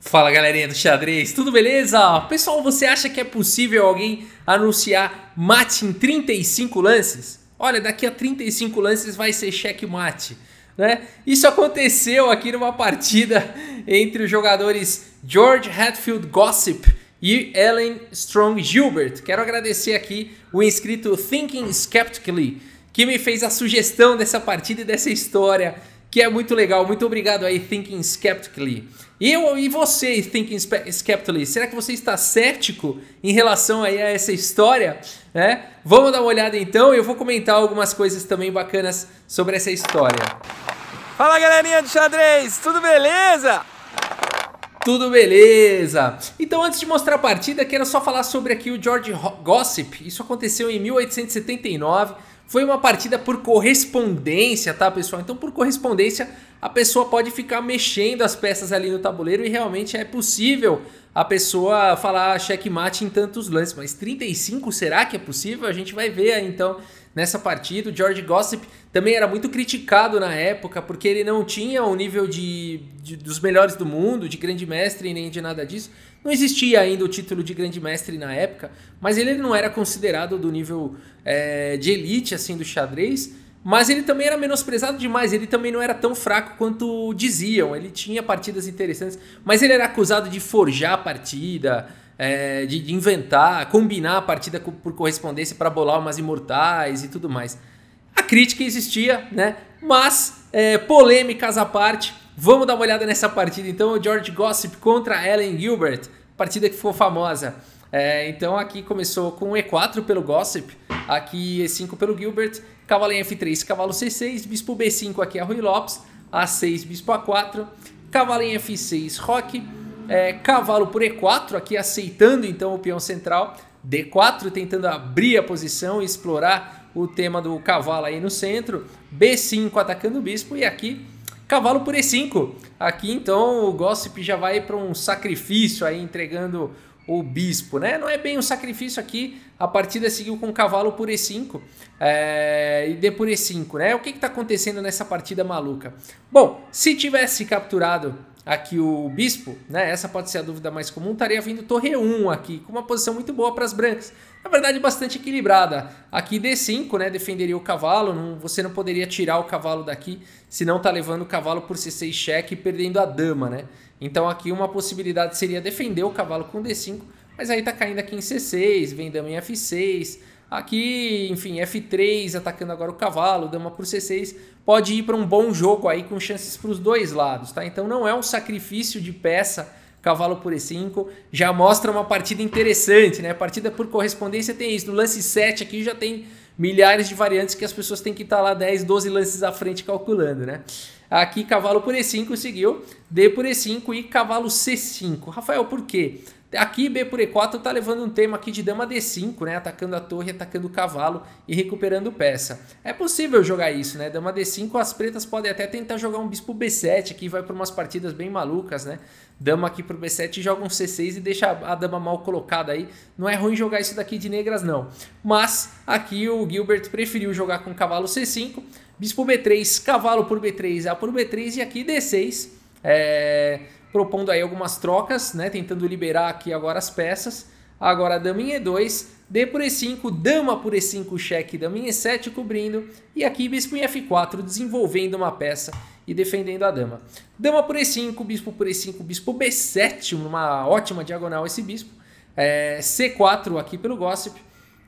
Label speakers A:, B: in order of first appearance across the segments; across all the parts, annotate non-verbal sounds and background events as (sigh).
A: Fala galerinha do xadrez, tudo beleza? Pessoal, você acha que é possível alguém anunciar mate em 35 lances? Olha, daqui a 35 lances vai ser checkmate, né? Isso aconteceu aqui numa partida (laughs) entre os jogadores George Hatfield Gossip e Ellen Strong Gilbert. Quero agradecer aqui o inscrito Thinking Skeptically, que me fez a sugestão dessa partida e dessa história, que é muito legal. Muito obrigado aí, Thinking Skeptically. Eu e você, Thinking Capitalist, será que você está cético em relação aí a essa história? É? Vamos dar uma olhada então eu vou comentar algumas coisas também bacanas sobre essa história. Fala galerinha do xadrez, tudo beleza? Tudo beleza? Então, antes de mostrar a partida, quero só falar sobre aqui o George Gossip. Isso aconteceu em 1879. Foi uma partida por correspondência, tá, pessoal? Então, por correspondência, a pessoa pode ficar mexendo as peças ali no tabuleiro e realmente é possível a pessoa falar checkmate em tantos lances. Mas 35, será que é possível? A gente vai ver aí, então, nessa partida. O George Gossip também era muito criticado na época, porque ele não tinha o nível de, de dos melhores do mundo, de grande mestre, nem de nada disso. Não existia ainda o título de grande mestre na época, mas ele não era considerado do nível é, de elite assim do xadrez. Mas ele também era menosprezado demais, ele também não era tão fraco quanto diziam. Ele tinha partidas interessantes, mas ele era acusado de forjar a partida, é, de, de, inventar, combinar a partida por correspondência para bolar umas imortais e tudo mais. A crítica existia, né? Mas é, polêmicas à parte, Vamos dar uma olhada nessa partida então, o George Gossip contra Ellen Gilbert, partida que ficou famosa. É, então aqui começou com E4 pelo Gossip, aqui E5 pelo Gilbert, cavalo em F3, cavalo C6, bispo B5 aqui é Rui Lopes, A6, bispo A4, cavalo em F6, Roque, é, cavalo por E4 aqui aceitando então o peão central, D4 tentando abrir a posição e explorar o tema do cavalo aí no centro, B5 atacando o bispo e aqui Cavalo por E5. Aqui então o Gossip já vai para um sacrifício aí entregando o bispo, né? Não é bem um sacrifício aqui. A partida seguiu com cavalo por E5 é... e D por E5, né? O que está acontecendo nessa partida maluca? Bom, se tivesse capturado aqui o bispo, né? Essa pode ser a dúvida mais comum. Estaria vindo torre 1 aqui, com uma posição muito boa para as brancas na é verdade, bastante equilibrada. Aqui D5, né? Defenderia o cavalo. Não, você não poderia tirar o cavalo daqui, se não tá levando o cavalo por C6 cheque e perdendo a dama, né? Então aqui uma possibilidade seria defender o cavalo com D5, mas aí tá caindo aqui em C6, vem dama em F6. Aqui, enfim, F3 atacando agora o cavalo, dama por C6, pode ir para um bom jogo aí com chances para os dois lados, tá? Então não é um sacrifício de peça cavalo por E5, já mostra uma partida interessante, né? Partida por correspondência tem isso. No lance 7 aqui já tem milhares de variantes que as pessoas têm que estar tá lá 10, 12 lances à frente calculando, né? Aqui cavalo por E5 seguiu, D por E5 e cavalo C5. Rafael, por quê? Aqui, B por E4 está levando um tema aqui de dama D5, né? Atacando a torre, atacando o cavalo e recuperando peça. É possível jogar isso, né? Dama D5, as pretas podem até tentar jogar um bispo B7 aqui, vai para umas partidas bem malucas, né? Dama aqui pro B7 joga um C6 e deixa a dama mal colocada aí. Não é ruim jogar isso daqui de negras, não. Mas aqui o Gilbert preferiu jogar com cavalo C5, bispo B3, cavalo por B3, A por B3 e aqui D6 é, propondo aí algumas trocas, né? Tentando liberar aqui agora as peças. Agora dama em E2, D por E5, dama por E5, cheque, dama em E7 cobrindo. E aqui bispo em F4 desenvolvendo uma peça e defendendo a dama. Dama por E5, bispo por E5, bispo B7, uma ótima diagonal esse bispo. É, C4 aqui pelo Gossip.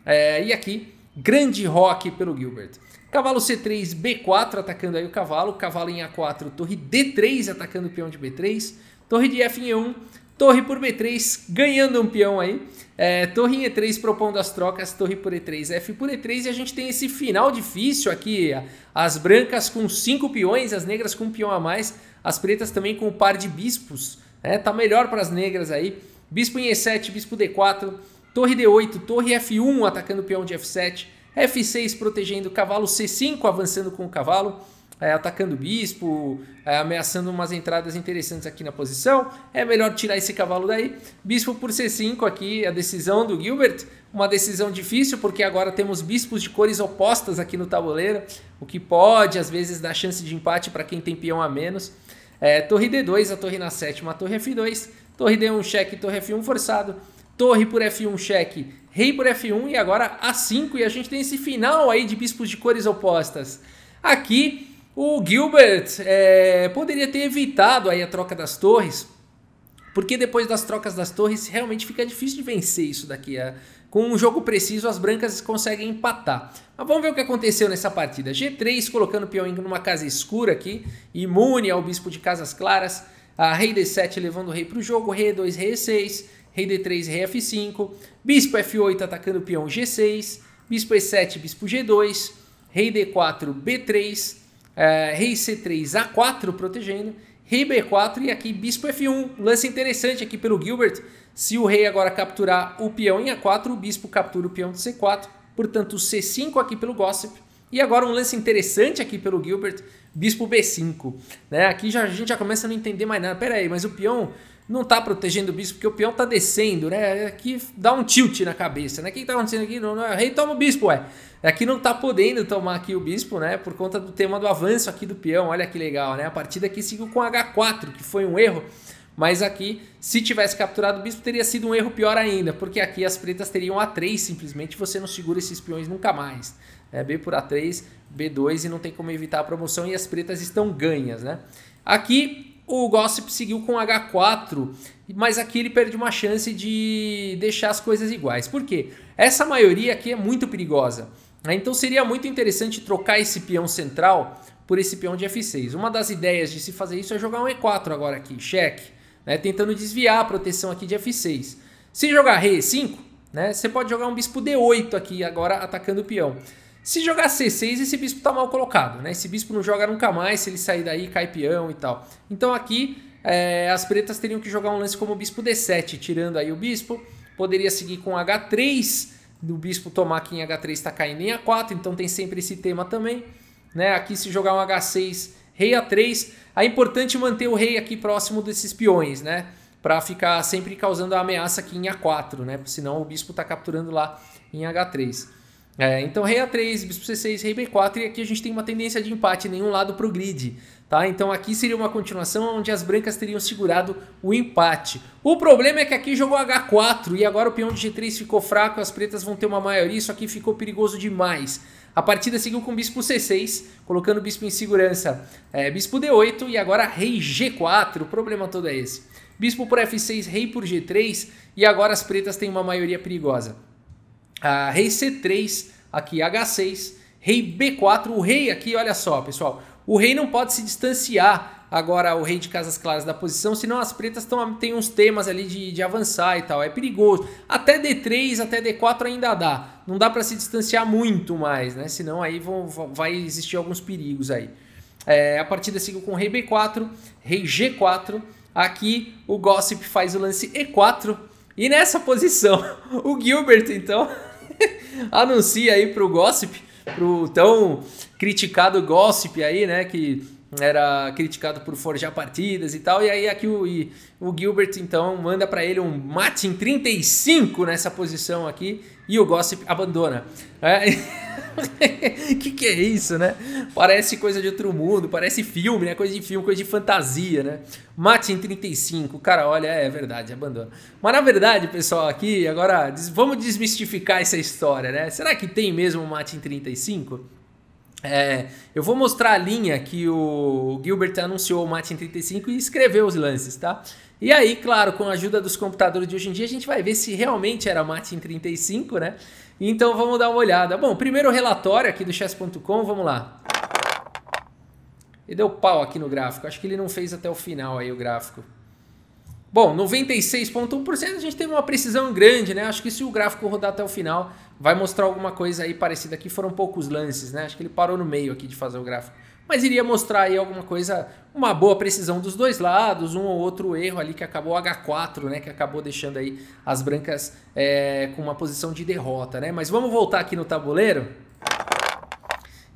A: É, e aqui, grande rock pelo Gilbert. Cavalo C3, B4 atacando aí o cavalo, cavalo em A4, torre D3 atacando o peão de B3, torre de F em E1, torre por B3 ganhando um peão aí, é, torre em E3 propondo as trocas, torre por E3, F por E3 e a gente tem esse final difícil aqui, as brancas com cinco peões, as negras com um peão a mais, as pretas também com um par de bispos, né? tá melhor para as negras aí, bispo em E7, bispo D4, torre D8, torre F1 atacando o peão de F7, F6 protegendo o cavalo, C5 avançando com o cavalo, é, atacando o bispo, é, ameaçando umas entradas interessantes aqui na posição. É melhor tirar esse cavalo daí. Bispo por C5 aqui, a decisão do Gilbert. Uma decisão difícil porque agora temos bispos de cores opostas aqui no tabuleiro, o que pode às vezes dar chance de empate para quem tem peão a menos. É, torre D2, a torre na sétima, a torre F2, torre D1 cheque, torre F1 forçado, torre por F1 cheque, rei por F1 e agora A5. E a gente tem esse final aí de bispos de cores opostas. Aqui o Gilbert é, poderia ter evitado aí a troca das torres, porque depois das trocas das torres realmente fica difícil de vencer isso daqui. É. Com um jogo preciso, as brancas conseguem empatar. Mas vamos ver o que aconteceu nessa partida. G3 colocando o peão numa casa escura aqui, imune ao bispo de casas claras. A rei D7 levando o rei para o jogo, rei 2, rei 6 rei D3, rei F5, bispo F8 atacando o peão G6, bispo E7, bispo G2, rei D4, B3, é, rei C3, A4 protegendo, rei B4 e aqui bispo F1. Lance interessante aqui pelo Gilbert, se o rei agora capturar o peão em A4, o bispo captura o peão de C4, portanto C5 aqui pelo Gossip, e agora um lance interessante aqui pelo Gilbert, bispo b5. Né? Aqui já, a gente já começa a não entender mais nada. Pera aí, mas o peão não está protegendo o bispo, porque o peão está descendo, né? Aqui é dá um tilt na cabeça, né? O que está acontecendo aqui? Não, não, rei toma o bispo, é. Aqui não está podendo tomar aqui o bispo, né? Por conta do tema do avanço aqui do peão, olha que legal, né? A partida aqui seguiu com H4, que foi um erro, mas aqui, se tivesse capturado o bispo, teria sido um erro pior ainda, porque aqui as pretas teriam A3 simplesmente, você não segura esses peões nunca mais. É, B por A3, B2 e não tem como evitar a promoção e as pretas estão ganhas, né? Aqui o Gossip seguiu com H4, mas aqui ele perde uma chance de deixar as coisas iguais. Por quê? Essa maioria aqui é muito perigosa. Né? Então seria muito interessante trocar esse peão central por esse peão de F6. Uma das ideias de se fazer isso é jogar um E4 agora aqui, cheque, né? tentando desviar a proteção aqui de F6. Se jogar Re5, né? você pode jogar um bispo D8 aqui agora atacando o peão. Se jogar C6, esse bispo está mal colocado, né? Esse bispo não joga nunca mais, se ele sair daí, cai peão e tal. Então aqui, é, as pretas teriam que jogar um lance como o bispo D7, tirando aí o bispo. Poderia seguir com H3, do bispo tomar que em H3 está caindo em A4, então tem sempre esse tema também. Né? Aqui se jogar um H6, rei A3, é importante manter o rei aqui próximo desses peões, né? Para ficar sempre causando a ameaça aqui em A4, né? Senão o bispo está capturando lá em H3. É, então rei a3, bispo c6, rei b4 e aqui a gente tem uma tendência de empate nenhum lado para o grid. Tá? Então aqui seria uma continuação onde as brancas teriam segurado o empate. O problema é que aqui jogou h4 e agora o peão de g3 ficou fraco, as pretas vão ter uma maioria, isso aqui ficou perigoso demais. A partida seguiu com bispo c6, colocando o bispo em segurança. É, bispo d8 e agora rei g4, o problema todo é esse. Bispo por f6, rei por g3 e agora as pretas têm uma maioria perigosa rei C3, aqui H6, rei B4, o rei aqui, olha só, pessoal, o rei não pode se distanciar agora o rei de casas claras da posição, senão as pretas tão, tem uns temas ali de, de avançar e tal, é perigoso. Até D3, até D4 ainda dá, não dá para se distanciar muito mais, né? Senão aí vão, vai existir alguns perigos aí. É, a partida seguiu com rei B4, rei G4, aqui o Gossip faz o lance E4, e nessa posição, (laughs) o Gilbert, então, (laughs) Anuncia aí pro Gossip, pro tão criticado Gossip aí, né? Que era criticado por forjar partidas e tal. E aí aqui o, e, o Gilbert então manda para ele um mate em 35 nessa posição aqui e o Gossip abandona. É. (laughs) que que é isso, né? Parece coisa de outro mundo, parece filme, né? Coisa de filme, coisa de fantasia, né? Mate em 35, cara, olha, é verdade, abandona. Mas na verdade, pessoal, aqui agora vamos desmistificar essa história, né? Será que tem mesmo o mate em 35? É, eu vou mostrar a linha que o Gilbert anunciou o Mate em 35 e escreveu os lances, tá? E aí, claro, com a ajuda dos computadores de hoje em dia, a gente vai ver se realmente era Mate em 35, né? Então vamos dar uma olhada. Bom, primeiro relatório aqui do chess.com, vamos lá. Ele deu pau aqui no gráfico, acho que ele não fez até o final aí o gráfico. Bom, 96,1% a gente teve uma precisão grande, né? Acho que se o gráfico rodar até o final, vai mostrar alguma coisa aí parecida aqui. Foram poucos lances, né? Acho que ele parou no meio aqui de fazer o gráfico. Mas iria mostrar aí alguma coisa, uma boa precisão dos dois lados, um ou outro erro ali que acabou H4, né? Que acabou deixando aí as brancas é, com uma posição de derrota, né? Mas vamos voltar aqui no tabuleiro.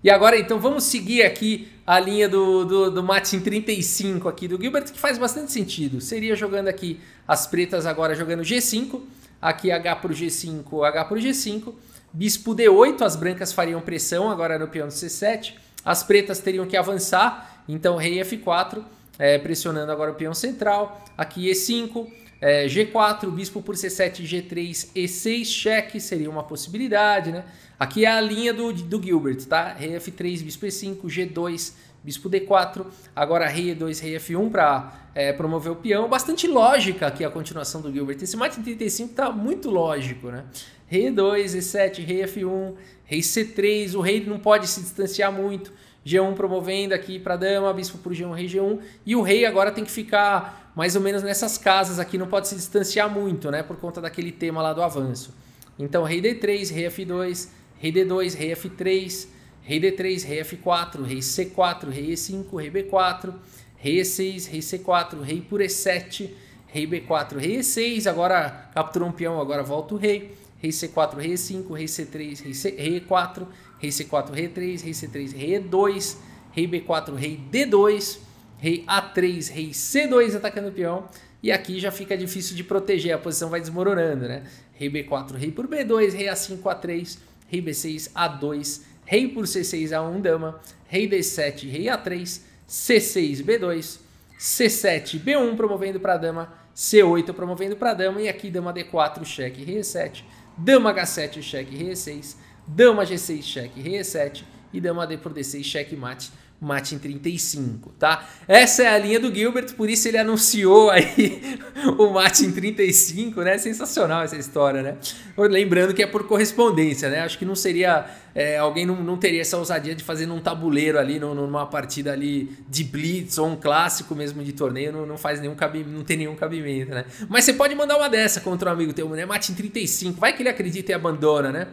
A: E agora então vamos seguir aqui a linha do, do, do Matin 35 aqui do Gilbert, que faz bastante sentido. Seria jogando aqui as pretas agora jogando G5 aqui é H por G5, H por G5. Bispo D8, as brancas fariam pressão agora no peão C7. As pretas teriam que avançar, então rei F4, é, pressionando agora o peão central. Aqui E5, é, G4, bispo por C7, G3, E6, cheque, seria uma possibilidade, né? Aqui é a linha do, do Gilbert, tá? Rei F3, bispo E5, G2, bispo D4, agora rei E2, rei F1 para é, eh, promover o peão. Bastante lógica aqui a continuação do Gilbert. Esse mate 35 tá muito lógico, né? Rei E2, E7, rei F1, rei C3, o rei não pode se distanciar muito. G1 promovendo aqui para dama, bispo por G1, rei G1, e o rei agora tem que ficar mais ou menos nessas casas aqui, não pode se distanciar muito, né, por conta daquele tema lá do avanço. Então, rei D3, rei F2, rei D2, rei F3, rei D3, rei F4, rei C4, rei E5, rei B4, rei E6, rei C4, rei por E7, rei B4, rei E6, agora capturou um peão, agora volta o rei, rei C4, rei E5, rei C3, rei, C, rei E4, rei C4, rei E3, rei C3, rei E2, rei B4, rei D2, rei A3, rei C2 atacando o peão, e aqui já fica difícil de proteger, a posição vai desmoronando, né? Rei B4, rei por B2, rei A5, A3, rei B6, A2, rei por c6 a1 dama, rei d7, rei a3, c6, b2, c7, b1 promovendo para dama, c8 promovendo para dama e aqui dama d4, cheque, rei e7, dama h7, cheque, rei e6, dama g6, cheque, rei e7 e dama d por d6, cheque mate mate em 35, tá? Essa é a linha do Gilbert, por isso ele anunciou aí (laughs) o mate em 35, né? Sensacional essa história, né? Lembrando que é por correspondência, né? Acho que não seria. É, alguém não, não teria essa ousadia de fazer num tabuleiro ali, numa partida ali de blitz ou um clássico mesmo de torneio, não, não faz nenhum cabimento, não tem nenhum cabimento, né? Mas você pode mandar uma dessa contra um amigo teu, né? Mate em 35, vai que ele acredita e abandona, né?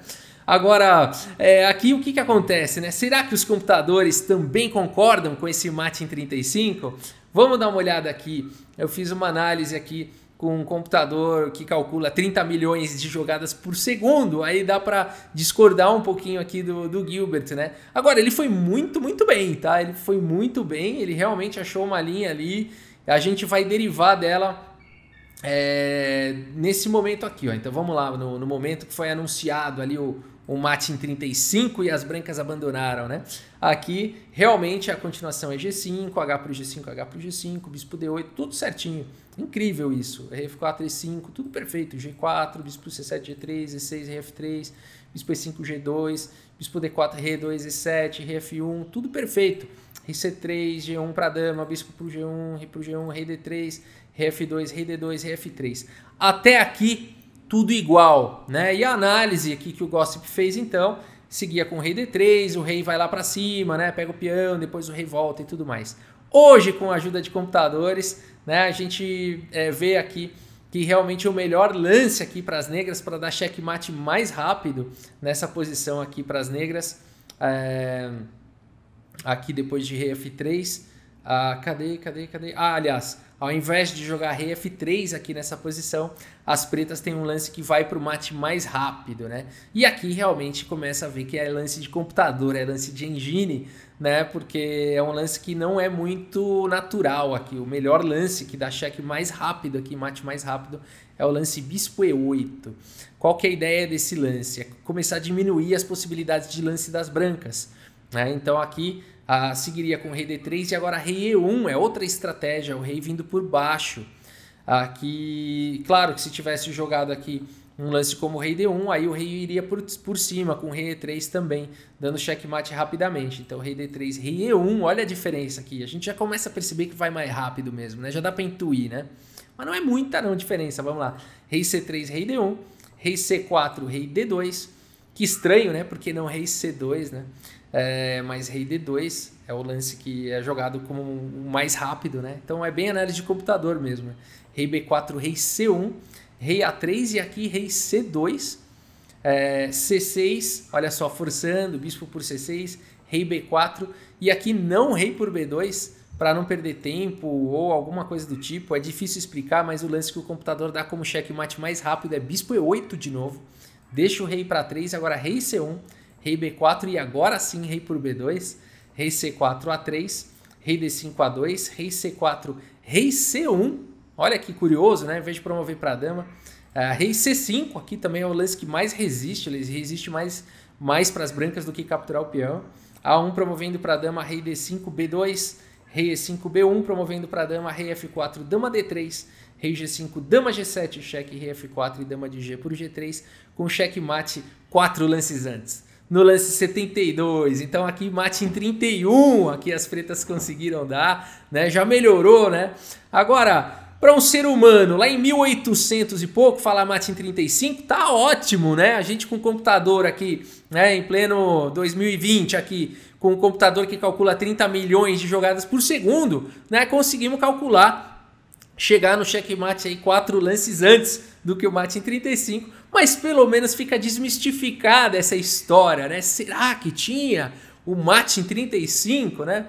A: Agora, é, aqui o que, que acontece, né? Será que os computadores também concordam com esse Martin 35? Vamos dar uma olhada aqui. Eu fiz uma análise aqui com um computador que calcula 30 milhões de jogadas por segundo, aí dá para discordar um pouquinho aqui do, do Gilbert, né? Agora, ele foi muito, muito bem, tá? Ele foi muito bem, ele realmente achou uma linha ali, a gente vai derivar dela é, nesse momento aqui, ó. Então vamos lá, no, no momento que foi anunciado ali o, o mate em 35 e as brancas abandonaram, né? Aqui, realmente, a continuação é G5, H para G5, H para G5, bispo D8, tudo certinho. Incrível isso. RF4, E5, tudo perfeito. G4, bispo C7, G3, E6, RF3, bispo E5, G2, bispo D4, R2, E7, RF1, tudo perfeito. RC3, G1 para dama, bispo para G1, re para G1, rei D3, RF2, rei D2, RF3. Até aqui tudo igual, né? E a análise aqui que o Gossip fez então seguia com o rei d3, o rei vai lá para cima, né? Pega o peão, depois o rei volta e tudo mais. Hoje, com a ajuda de computadores, né, a gente é, vê aqui que realmente o melhor lance aqui para as negras para dar checkmate mais rápido nessa posição aqui para as negras, é, aqui depois de rei f3, ah, cadê, cadê, cadê? Ah, aliás, ao invés de jogar rei F3 aqui nessa posição, as pretas têm um lance que vai para o mate mais rápido, né? E aqui realmente começa a ver que é lance de computador, é lance de engine, né? Porque é um lance que não é muito natural aqui. O melhor lance que dá cheque mais rápido aqui, mate mais rápido, é o lance bispo E8. Qual que é a ideia desse lance? É começar a diminuir as possibilidades de lance das brancas. Né? Então aqui ah, seguiria com o rei d3 e agora rei e1 é outra estratégia, o rei vindo por baixo. Aqui, ah, claro que se tivesse jogado aqui um lance como o rei d1, aí o rei iria por, por cima com o rei e3 também, dando checkmate rapidamente. Então rei d3, rei e1, olha a diferença aqui. A gente já começa a perceber que vai mais rápido mesmo, né? Já dá para intuir, né? Mas não é muita não diferença, vamos lá. Rei c3, rei d1, rei c4, rei d2. Que estranho, né? Porque não rei c2, né? É, mas d 2 é o lance que é jogado como o mais rápido, né? Então é bem análise de computador mesmo. Rei B4, Rei C1, Rei A3 e aqui Rei C2. É, C6, olha só, forçando, bispo por C6, Rei B4 e aqui não Rei por B2 para não perder tempo ou alguma coisa do tipo. É difícil explicar, mas o lance que o computador dá como checkmate mais rápido é Bispo E8 de novo. Deixa o Rei para 3, agora Rei C1 rei b4 e agora sim rei por b2, rei c4 a3, rei d5 a2, rei c4, rei c1. Olha que curioso, né? Em vez de promover para dama, uh, rei c5 aqui também é o lance que mais resiste, ele resiste mais mais para as brancas do que capturar o peão. A1 promovendo para dama, rei d5, b2, rei e5, b1 promovendo para dama, rei f4, dama d3, rei g5, dama g7, cheque rei f4 e dama de g por g3 com cheque mate quatro lances antes no lance 72. Então aqui mate em 31, aqui as pretas conseguiram dar, né? Já melhorou, né? Agora, para um ser humano lá em 1800 e pouco, falar mate em 35, tá ótimo, né? A gente com computador aqui, né, em pleno 2020 aqui, com um computador que calcula 30 milhões de jogadas por segundo, né, conseguimos calcular chegar no checkmate aí quatro lances antes do que o mate em 35, mas pelo menos fica desmistificada essa história, né? Será que tinha o mate em 35, né?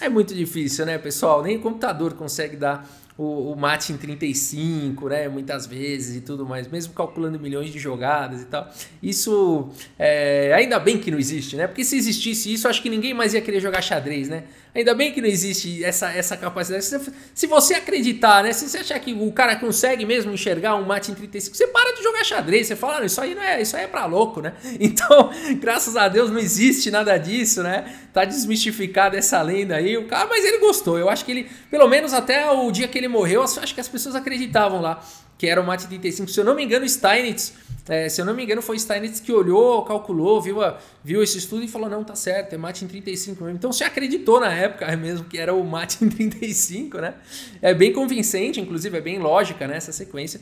A: É muito difícil, né, pessoal? Nem o computador consegue dar o, o mate em 35, né? Muitas vezes e tudo mais, mesmo calculando milhões de jogadas e tal. Isso é, ainda bem que não existe, né? Porque se existisse isso, acho que ninguém mais ia querer jogar xadrez, né? Ainda bem que não existe essa, essa capacidade. Se, se você acreditar, né? Se você achar que o cara consegue mesmo enxergar um mate em 35, você para de jogar xadrez, você fala, isso aí não é, isso aí é pra louco, né? (laughs) Então, graças a Deus não existe nada disso, né? Tá desmistificada essa lenda aí. O cara, mas ele gostou. Eu acho que ele, pelo menos até o dia que ele ele morreu, acho que as pessoas acreditavam lá que era o Mate 35. Se eu não me engano, Steinitz, é, se eu não me engano, foi Steinitz que olhou, calculou, viu, a, viu esse estudo e falou: não, tá certo, é Mate 35 mesmo. Então você acreditou na época mesmo que era o Mate 35, (laughs) né? É bem convincente, inclusive, é bem lógica né, essa sequência.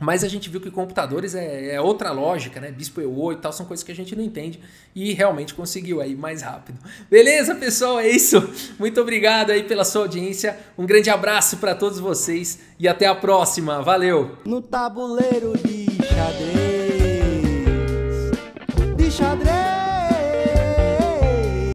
A: Mas a gente viu que computadores é, é, outra lógica, né? Bispo e EO e tal, são coisas que a gente não entende e realmente conseguiu aí mais rápido. Beleza, pessoal? É isso. Muito obrigado aí pela sua audiência. Um grande abraço para todos vocês e até a próxima. Valeu! No tabuleiro de xadrez, de xadrez.